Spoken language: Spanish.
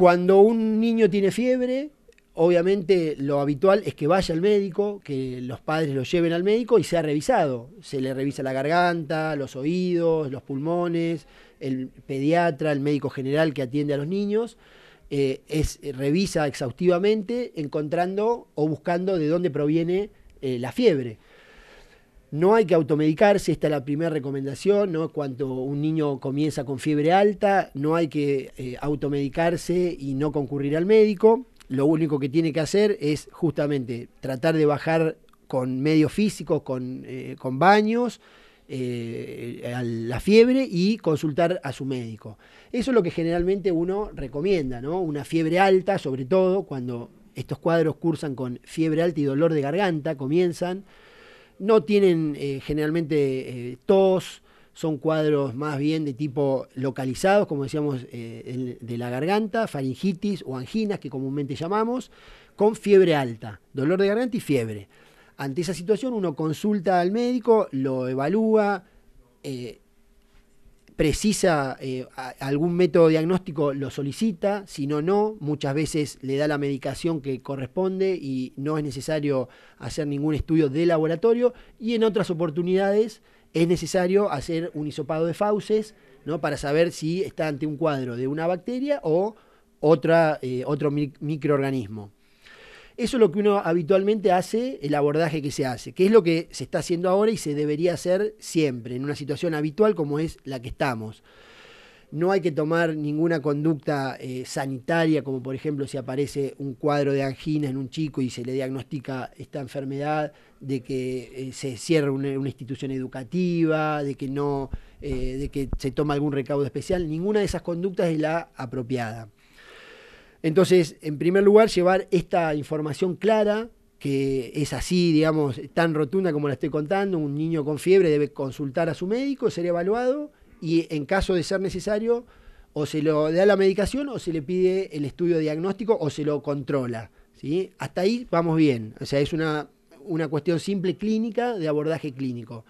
Cuando un niño tiene fiebre, obviamente lo habitual es que vaya al médico, que los padres lo lleven al médico y sea revisado. Se le revisa la garganta, los oídos, los pulmones, el pediatra, el médico general que atiende a los niños. Eh, es, eh, revisa exhaustivamente encontrando o buscando de dónde proviene eh, la fiebre. No hay que automedicarse, esta es la primera recomendación, Cuando un niño comienza con fiebre alta, no hay que eh, automedicarse y no concurrir al médico. Lo único que tiene que hacer es justamente tratar de bajar con medios físicos, con, eh, baños, eh, la fiebre y consultar a su médico. Eso es lo que generalmente uno recomienda, Una fiebre alta, sobre todo cuando estos cuadros cursan con fiebre alta y dolor de garganta, comienzan no tienen eh, generalmente eh, tos, son cuadros más bien de tipo localizados, como decíamos, eh, de la garganta, faringitis o anginas, que comúnmente llamamos, con fiebre alta, dolor de garganta y fiebre. Ante esa situación uno consulta al médico, lo evalúa, precisa eh, algún método diagnóstico, lo solicita, si no, no, muchas veces le da la medicación que corresponde y no es necesario hacer ningún estudio de laboratorio, y en otras oportunidades es necesario hacer un hisopado de fauces ¿no? para saber si está ante un cuadro de una bacteria o eh, otro microorganismo. Eso es lo que uno habitualmente hace, el abordaje que se hace, que es lo que se está haciendo ahora y se debería hacer siempre, en una situación habitual como es la que estamos. No hay que tomar ninguna conducta eh, sanitaria, como por ejemplo si aparece un cuadro de angina en un chico y se le diagnostica esta enfermedad, de que eh, se cierra una, institución educativa, de que no, eh, de que se toma algún recaudo especial. Ninguna de esas conductas es la apropiada. Entonces, en primer lugar, llevar esta información clara, que es así, digamos, tan rotunda como la estoy contando, un niño con fiebre debe consultar a su médico, ser evaluado y en caso de ser necesario, o se lo da la medicación o se le pide el estudio diagnóstico o se lo controla. ¿sí? Hasta ahí vamos bien. O sea, es una, una cuestión simple clínica de abordaje clínico.